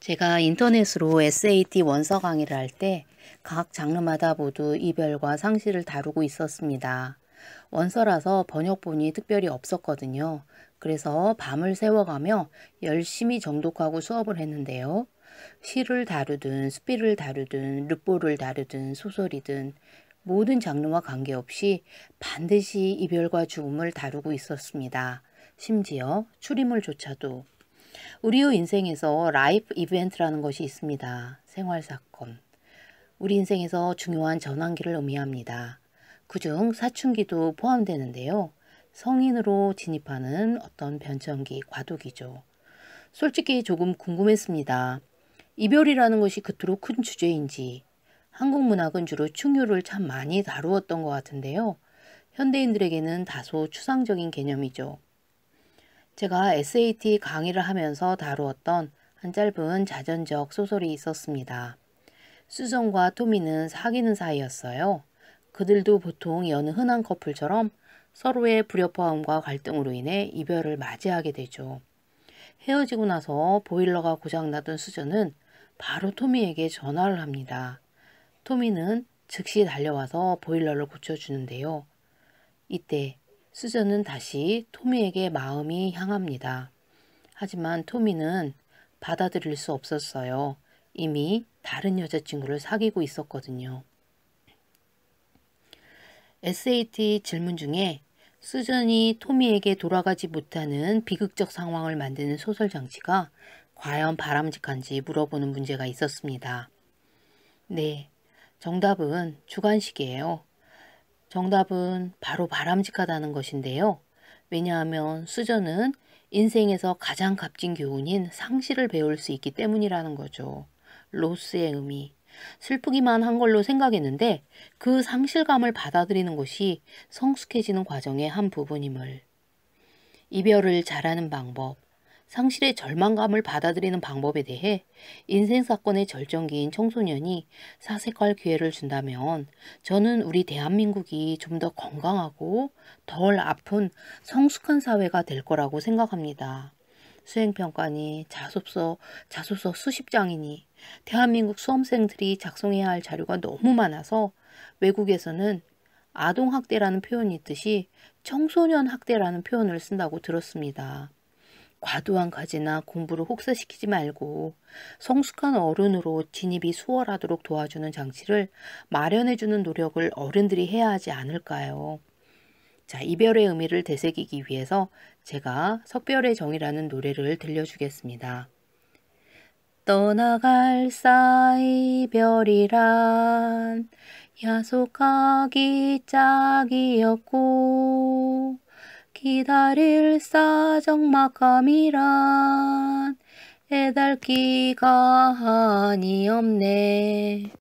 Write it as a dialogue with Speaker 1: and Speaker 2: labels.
Speaker 1: 제가 인터넷으로 SAT 원서 강의를 할 때 각 장르마다 모두 이별과 상실을 다루고 있었습니다. 원서라서 번역본이 특별히 없었거든요. 그래서 밤을 새워가며 열심히 정독하고 수업을 했는데요. 시를 다루든 수필을 다루든 루보를 다루든 소설이든 모든 장르와 관계없이 반드시 이별과 죽음을 다루고 있었습니다. 심지어 추리물조차도 우리의 인생에서 라이프 이벤트라는 것이 있습니다. 생활사건. 우리 인생에서 중요한 전환기를 의미합니다. 그중 사춘기도 포함되는데요. 성인으로 진입하는 어떤 변천기, 과도기죠. 솔직히 조금 궁금했습니다. 이별이라는 것이 그토록 큰 주제인지 한국 문학은 주로 충유를 참 많이 다루었던 것 같은데요. 현대인들에게는 다소 추상적인 개념이죠. 제가 SAT 강의를 하면서 다루었던 한 짧은 자전적 소설이 있었습니다. 수정과 토미는 사귀는 사이였어요. 그들도 보통 여느 흔한 커플처럼 서로의 불협화음과 갈등으로 인해 이별을 맞이하게 되죠. 헤어지고 나서 보일러가 고장나던 수전은 바로 토미에게 전화를 합니다. 토미는 즉시 달려와서 보일러를 고쳐주는데요. 이때 수저는 다시 토미에게 마음이 향합니다. 하지만 토미는 받아들일 수 없었어요. 이미 다른 여자친구를 사귀고 있었거든요. SAT 질문 중에 수전이 토미에게 돌아가지 못하는 비극적 상황을 만드는 소설 장치가 과연 바람직한지 물어보는 문제가 있었습니다. 네, 정답은 주관식이에요. 정답은 바로 바람직하다는 것인데요. 왜냐하면 수저는 인생에서 가장 값진 교훈인 상실을 배울 수 있기 때문이라는 거죠. 로스의 의미. 슬프기만 한 걸로 생각했는데 그 상실감을 받아들이는 것이 성숙해지는 과정의 한 부분임을. 이별을 잘하는 방법. 상실의 절망감을 받아들이는 방법에 대해 인생사건의 절정기인 청소년이 사색할 기회를 준다면 저는 우리 대한민국이 좀 더 건강하고 덜 아픈 성숙한 사회가 될 거라고 생각합니다. 수행평가니 자소서, 자소서 수십 장이니 대한민국 수험생들이 작성해야 할 자료가 너무 많아서 외국에서는 아동학대라는 표현이 있듯이 청소년 학대라는 표현을 쓴다고 들었습니다. 과도한 과제나 공부를 혹사시키지 말고 성숙한 어른으로 진입이 수월하도록 도와주는 장치를 마련해주는 노력을 어른들이 해야 하지 않을까요? 자, 이별의 의미를 되새기기 위해서 제가 석별의 정이라는 노래를 들려주겠습니다.
Speaker 2: 떠나갈 사이 별이란 야속하기 짝이었고 기다릴 사정마감이란
Speaker 1: 애달기가 아니없네.